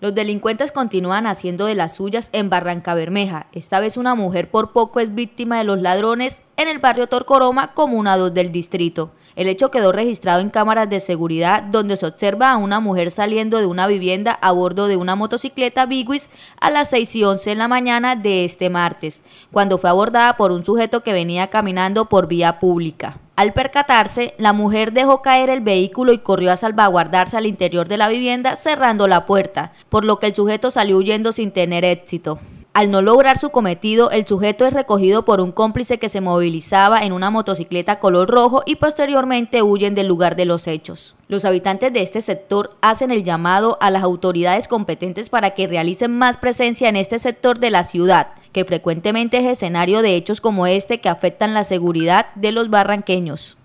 Los delincuentes continúan haciendo de las suyas en Barranca Bermeja. Esta vez una mujer por poco es víctima de los ladrones en el barrio Torcoroma, comuna 2 del distrito. El hecho quedó registrado en cámaras de seguridad donde se observa a una mujer saliendo de una vivienda a bordo de una motocicleta Biguis a las 6 y 11 en la mañana de este martes, cuando fue abordada por un sujeto que venía caminando por vía pública. Al percatarse, la mujer dejó caer el vehículo y corrió a salvaguardarse al interior de la vivienda cerrando la puerta, por lo que el sujeto salió huyendo sin tener éxito. Al no lograr su cometido, el sujeto es recogido por un cómplice que se movilizaba en una motocicleta color rojo y posteriormente huyen del lugar de los hechos. Los habitantes de este sector hacen el llamado a las autoridades competentes para que realicen más presencia en este sector de la ciudad, que frecuentemente es escenario de hechos como este que afectan la seguridad de los barranqueños.